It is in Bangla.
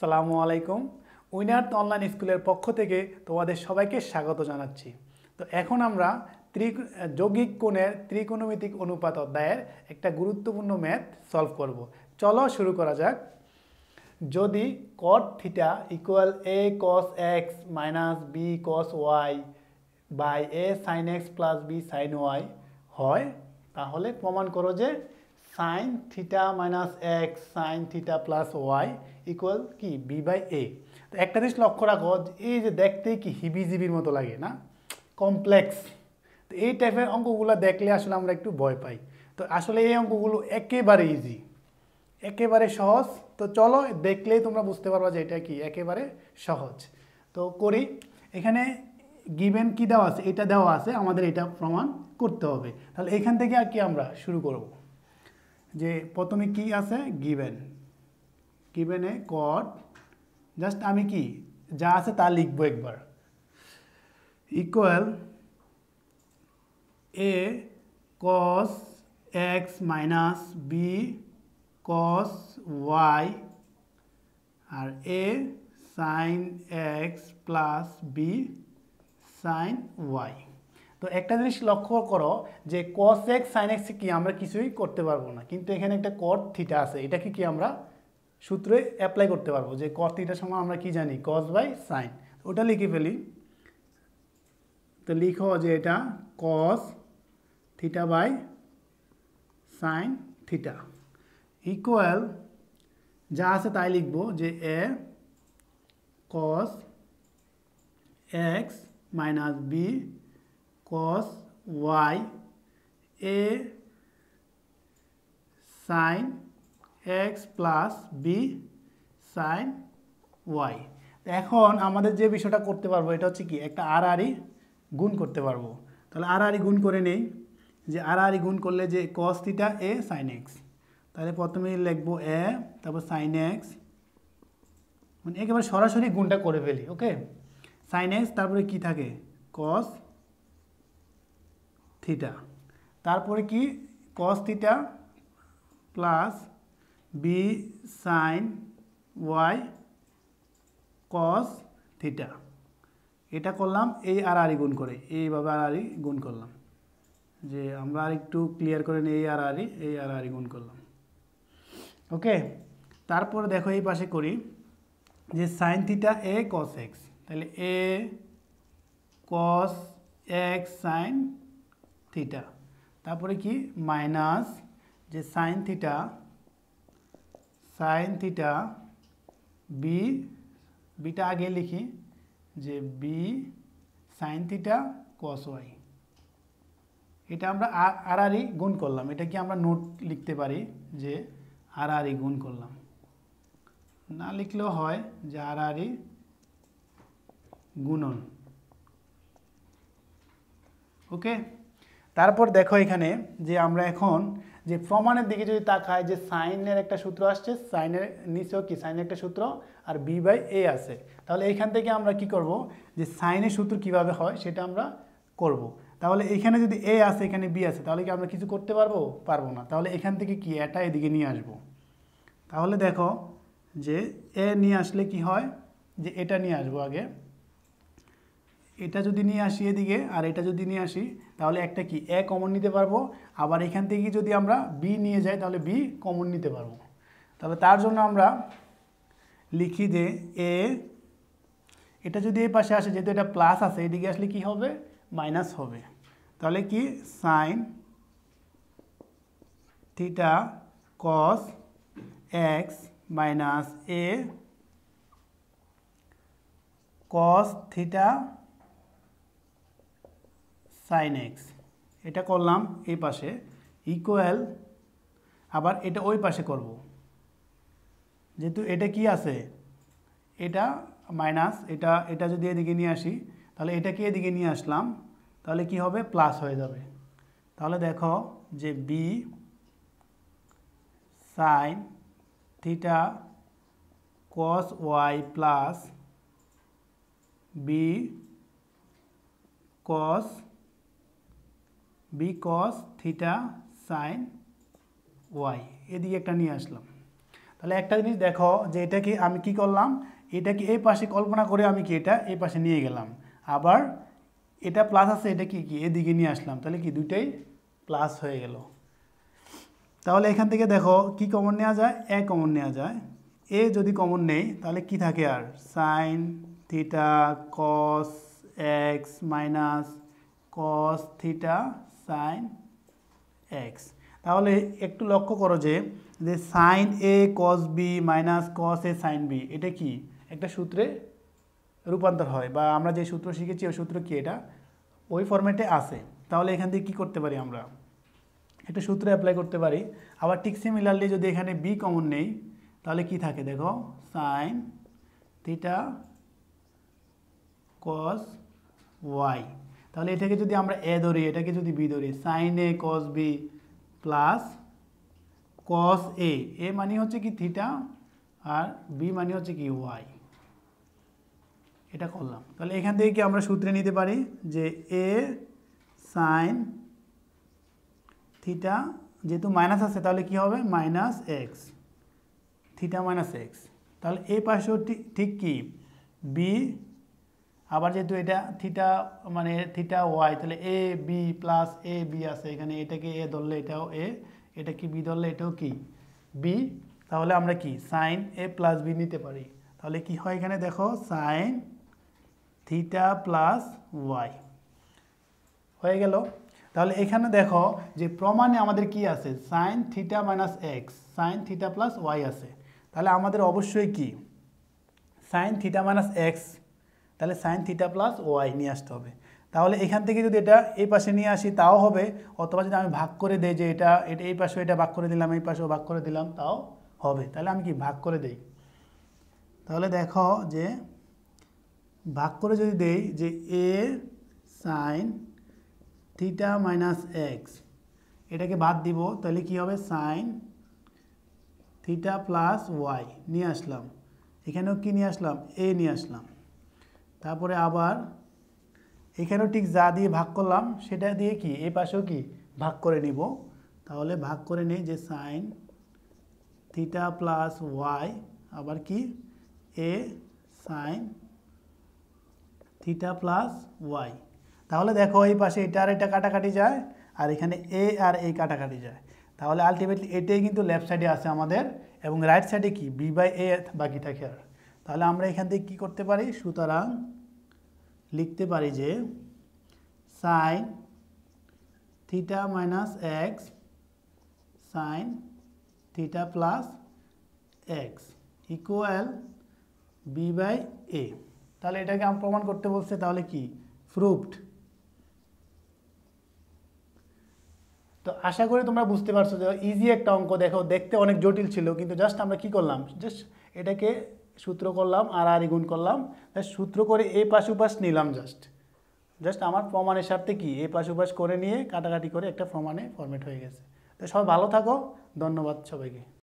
সালামু আলাইকুম উইনার্থ অনলাইন স্কুলের পক্ষ থেকে তোমাদের সবাইকে স্বাগত জানাচ্ছি তো এখন আমরা ত্রি যৌগিক কোণের ত্রিকোণমিতিক অনুপাত অধ্যায়ের একটা গুরুত্বপূর্ণ ম্যাথ সলভ করব। চলো শুরু করা যাক যদি cot theta equal A cos X minus B cos Y by A sine X plus B sine Y হয় তাহলে প্রমাণ করো যে sine theta minus X sine theta plus Y equal কি বি বাই এ তো একটা জিনিস লক্ষ্য রাখো এই যে দেখতেই কি হিবিজিবির মতো লাগে না কমপ্লেক্স তো এই টাইপের অঙ্কগুলো দেখলে আসলে আমরা একটু ভয় পাই তো আসলে এই অঙ্কগুলো একেবারে ইজি একেবারে সহজ তো চলো দেখলেই তোমরা বুঝতে পারবা যে এটা কি একেবারে সহজ তো করি এখানে গিভেন কী দেওয়া আছে এটা দেওয়া আছে আমাদের এটা প্রমাণ করতে হবে তাহলে এখান থেকে আর কি আমরা শুরু করব যে প্রথমে কি আছে গিভেন গিভেনে কট জাস্ট আমি কি যা আছে তা লিখব একবার equal A cos X minus B cos Y আর A sine X plus B sine Y তো একটা জিনিস লক্ষ্য করো যে কস এক্স সাইন এক্স কি আমরা কিছুই করতে পারবো না কিন্তু এখানে একটা কট থিটা আছে এটাকে কি আমরা সূত্রে অ্যাপ্লাই করতে পারবো যে কট থিটার সময় আমরা কি জানি কস বাই সাইন ওটা লিখে ফেলি তো লিখো যে এটা cos theta by sine theta equal যা আছে তাই লিখবো যে A cos X minus b cos y a sin x plus b sin y এখন আমাদের যে বিষয়টা করতে পারবো এটা হচ্ছে কি একটা আর আরই গুণ করতে পারবো তাহলে আর আরই গুণ করে নেই যে আর আরই গুণ করলে যে cos theta A sine X তাহলে প্রথমে লিখবো এ তারপর সাইন এক্স মানে একেবারে সরাসরি গুণটা করে ফেলি ওকে সাইন এক্স তারপরে কি থাকে কস থিটা তারপরে কি cos theta plus B sine Y cos theta এটা করলাম এই আর আরি গুণ করে এইভাবে আর আরি গুণ করলাম যে আমরা আর একটু ক্লিয়ার করে নিই এই আর আরি এই আর আরি গুণ করলাম ওকে তারপরে দেখো এই পাশে করি যে sine theta A cos X তাহলে A cos X sine theta তারপরে কি মাইনাস যে sine theta sine theta B beta আগে লিখি যে B sine theta cos Y এটা আমরা আর আরই গুণ করলাম এটা কি আমরা নোট লিখতে পারি যে আর আরই গুণ করলাম না লিখলেও হয় যে আর আরই গুণন ওকে তারপর দেখো এখানে যে আমরা এখন যে প্রমাণের দিকে যদি তাকায় যে সাইনের একটা সূত্র আসছে সাইনের নিচেও কি সাইনের একটা সূত্র আর বি বাই এ আছে তাহলে এইখান থেকে আমরা কি করব যে সাইনের সূত্র কিভাবে হয় সেটা আমরা করব। তাহলে এখানে যদি এ আছে এখানে বি আছে তাহলে কি আমরা কিছু করতে পারবো পারবো না তাহলে এখান থেকে কি এটা এদিকে নিয়ে আসব। তাহলে দেখো যে এ নিয়ে আসলে কি হয় যে এটা নিয়ে আসবো আগে এটা যদি নিয়ে আসি এদিকে আর এটা যদি নিয়ে আসি তাহলে একটা কি এ কমন নিতে পারবো আবার এখান থেকে যদি আমরা বি নিয়ে যাই তাহলে বি কমন নিতে পারবো তবে তার জন্য আমরা লিখি যে এ এটা যদি এই পাশে আসে যেহেতু এটা প্লাস আছে এদিকে আসলে কি হবে মাইনাস হবে তাহলে কি sine theta cos X minus A cos theta sine X এটা করলাম এই পাশে ইকুয়াল আবার এটা ওই পাশে করব যেহেতু এটা কি আছে এটা মাইনাস এটা এটা যদি এদিকে নিয়ে আসি তাহলে এটাকে এদিকে নিয়ে আসলাম তাহলে কি হবে প্লাস হয়ে যাবে তাহলে দেখো যে B sine theta cos Y plus B cos B theta sine Y এদিকে একটা নিয়ে আসলাম তাহলে একটা জিনিস দেখো যে এটাকে আমি কি করলাম এটাকে এই পাশে কল্পনা করে আমি কি এটা এই পাশে নিয়ে গেলাম আবার এটা প্লাস আছে এটা কি কি এদিকে নিয়ে আসলাম তাহলে কি দুইটাই প্লাস হয়ে গেল তাহলে এখান থেকে দেখো কি কমন নেওয়া যায় এ কমন নেওয়া যায় এ যদি কমন নেই তাহলে কি থাকে আর sine theta cos X minus cos theta sine X তাহলে একটু লক্ষ্য করো যে যে sine A cos B minus cos A sine B এটা কি একটা সূত্রে রূপান্তর হয় বা আমরা যে সূত্র শিখেছি ওই সূত্র কি এটা ওই ফর্ম্যাটে আছে তাহলে এখান থেকে কী করতে পারি আমরা একটা সূত্রে অ্যাপ্লাই করতে পারি আবার ঠিক সিমিলারলি যদি এখানে বি কমন নেই তাহলে কি থাকে দেখো সাইন থিটা কস ওয়াই তাহলে এটাকে যদি আমরা এ ধরি এটাকে যদি বি ধরি sine A cos B plus cos A A মানে হচ্ছে কি থিটা আর বি মানে হচ্ছে কি ওয়াই এটা করলাম তাহলে এখান থেকে কি আমরা সূত্রে নিতে পারি যে এ সাইন থিটা যেহেতু মাইনাস আছে তাহলে কি হবে minus X theta minus X তাহলে এ পাশে ঠিক কি বি আবার যেহেতু এটা থিটা মানে থিটা ওয়াই তাহলে A B plus A B আছে এখানে এটাকে এ ধরলে এটাও এ এটা কি বি ধরলে এটাও কি বি তাহলে আমরা কি সাইন এ প্লাস বি নিতে পারি তাহলে কি হয় এখানে দেখো সাইন থিটা প্লাস ওয়াই হয়ে গেল তাহলে এখানে দেখো যে প্রমাণে আমাদের কি আছে sine theta minus X sine theta plus Y আছে তাহলে আমাদের অবশ্যই কি সাইন থিটা মাইনাস এক্স তাহলে সাইন থিটা প্লাস ওয়াই নিয়ে আসতে হবে তাহলে এখান থেকে যদি এটা এই পাশে নিয়ে আসি তাও হবে অথবা যদি আমি ভাগ করে দেই যে এটা এটা এই পাশেও এটা ভাগ করে দিলাম এই পাশেও ভাগ করে দিলাম তাও হবে তাহলে আমি কি ভাগ করে দেই তাহলে দেখো যে ভাগ করে যদি দেই যে A sine theta minus X এটাকে বাদ দিব তাহলে কি হবে সাইন থিটা প্লাস ওয়াই নিয়ে আসলাম এখানেও কি নিয়ে আসলাম এ নিয়ে আসলাম তারপরে আবার এখানেও ঠিক যা দিয়ে ভাগ করলাম সেটা দিয়ে কি এই পাশেও কি ভাগ করে নিব তাহলে ভাগ করে নিই যে সাইন থিটা প্লাস ওয়াই আবার কি A sine theta plus Y তাহলে দেখো এই পাশে এটা আর এটা কাটাকাটি যায় আর এখানে এ আর এই কাটাকাটি যায় তাহলে আলটিমেটলি এটাই কিন্তু লেফট সাইডে আছে আমাদের এবং রাইট সাইডে কি বি বাই এ বাকি থাকে তাহলে আমরা এখান থেকে কী করতে পারি সুতরাং লিখতে পারি যে sine theta minus X sine theta plus X equal B by A তাহলে এটাকে আমি প্রমাণ করতে বলছে তাহলে কি প্রুফড তো আশা করি তোমরা বুঝতে পারছো যে ইজি একটা অঙ্ক দেখো দেখতে অনেক জটিল ছিল কিন্তু জাস্ট আমরা কি করলাম জাস্ট এটাকে সূত্র করলাম আর আর গুণ করলাম সূত্র করে এ পাশ উপাস নিলাম জাস্ট জাস্ট আমার প্রমাণের স্বার্থে কি এ পাশ উপাস করে নিয়ে কাটাকাটি করে একটা প্রমাণে ফর্মেট হয়ে গেছে তো সবাই ভালো থাকো ধন্যবাদ সবাইকে